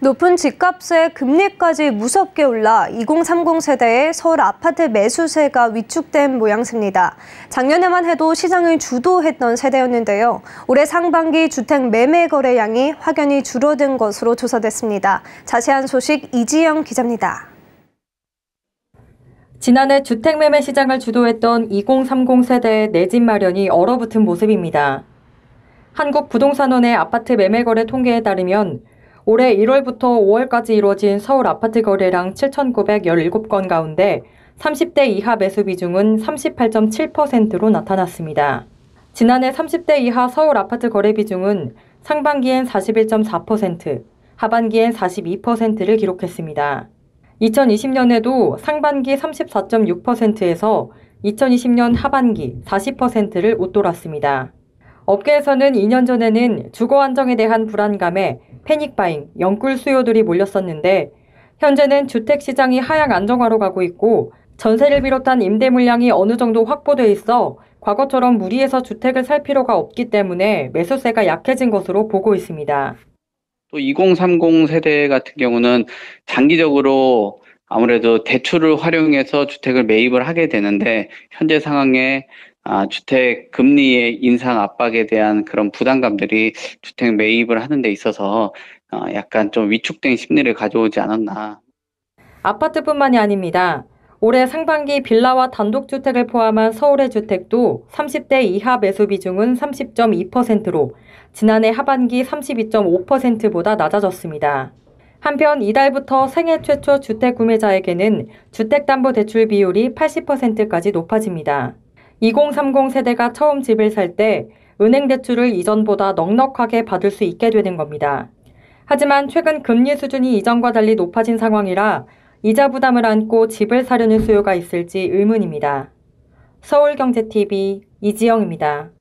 높은 집값에 금리까지 무섭게 올라 2030 세대의 서울 아파트 매수세가 위축된 모양새입니다. 작년에만 해도 시장을 주도했던 세대였는데요. 올해 상반기 주택 매매 거래량이 확연히 줄어든 것으로 조사됐습니다. 자세한 소식 이지영 기자입니다. 지난해 주택 매매 시장을 주도했던 2030 세대의 내집 마련이 얼어붙은 모습입니다. 한국부동산원의 아파트 매매 거래 통계에 따르면 올해 1월부터 5월까지 이뤄진 서울 아파트 거래량 7,917건 가운데 30대 이하 매수 비중은 38.7%로 나타났습니다. 지난해 30대 이하 서울 아파트 거래 비중은 상반기엔 41.4%, 하반기엔 42%를 기록했습니다. 2020년에도 상반기 34.6%에서 2020년 하반기 40%를 웃돌았습니다. 업계에서는 2년 전에는 주거 안정에 대한 불안감에 패닉바잉, 영끌 수요들이 몰렸었는데 현재는 주택 시장이 하향 안정화로 가고 있고 전세를 비롯한 임대 물량이 어느 정도 확보돼 있어 과거처럼 무리해서 주택을 살 필요가 없기 때문에 매수세가 약해진 것으로 보고 있습니다. 또 2030 세대 같은 경우는 장기적으로 아무래도 대출을 활용해서 주택을 매입을 하게 되는데 현재 상황에 아, 주택 금리의 인상 압박에 대한 그런 부담감들이 주택 매입을 하는 데 있어서 어, 약간 좀 위축된 심리를 가져오지 않았나. 아파트뿐만이 아닙니다. 올해 상반기 빌라와 단독주택을 포함한 서울의 주택도 30대 이하 매수 비중은 30.2%로 지난해 하반기 32.5%보다 낮아졌습니다. 한편 이달부터 생애 최초 주택 구매자에게는 주택담보대출 비율이 80%까지 높아집니다. 2030 세대가 처음 집을 살 때 은행 대출을 이전보다 넉넉하게 받을 수 있게 되는 겁니다. 하지만 최근 금리 수준이 이전과 달리 높아진 상황이라 이자 부담을 안고 집을 사려는 수요가 있을지 의문입니다. 서울경제TV 이지영입니다.